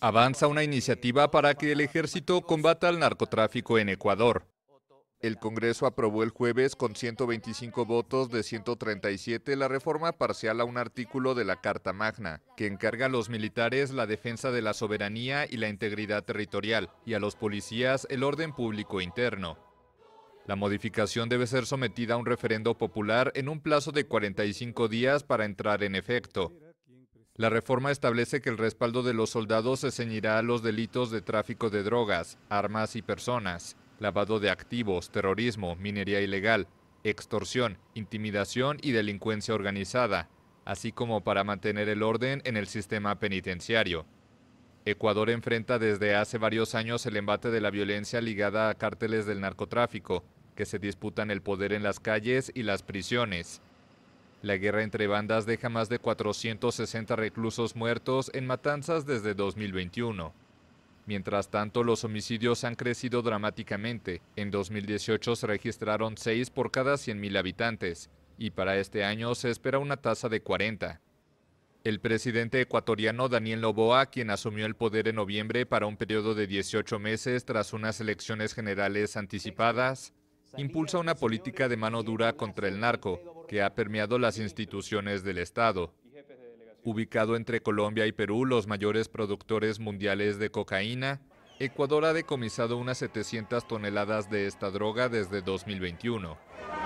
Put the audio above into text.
Avanza una iniciativa para que el ejército combata el narcotráfico en Ecuador. El Congreso aprobó el jueves con 125 votos de 137 la reforma parcial a un artículo de la Carta Magna, que encarga a los militares la defensa de la soberanía y la integridad territorial y a los policías el orden público interno. La modificación debe ser sometida a un referendo popular en un plazo de 45 días para entrar en efecto. La reforma establece que el respaldo de los soldados se ceñirá a los delitos de tráfico de drogas, armas y personas, lavado de activos, terrorismo, minería ilegal, extorsión, intimidación y delincuencia organizada, así como para mantener el orden en el sistema penitenciario. Ecuador enfrenta desde hace varios años el embate de la violencia ligada a cárteles del narcotráfico, que se disputan el poder en las calles y las prisiones. La guerra entre bandas deja más de 460 reclusos muertos en matanzas desde 2021. Mientras tanto, los homicidios han crecido dramáticamente. En 2018 se registraron 6 por cada 100.000 habitantes, y para este año se espera una tasa de 40. El presidente ecuatoriano Daniel Noboa, quien asumió el poder en noviembre para un periodo de 18 meses tras unas elecciones generales anticipadas, impulsa una política de mano dura contra el narco que ha permeado las instituciones del Estado. Ubicado entre Colombia y Perú, los mayores productores mundiales de cocaína, Ecuador ha decomisado unas 700 toneladas de esta droga desde 2021.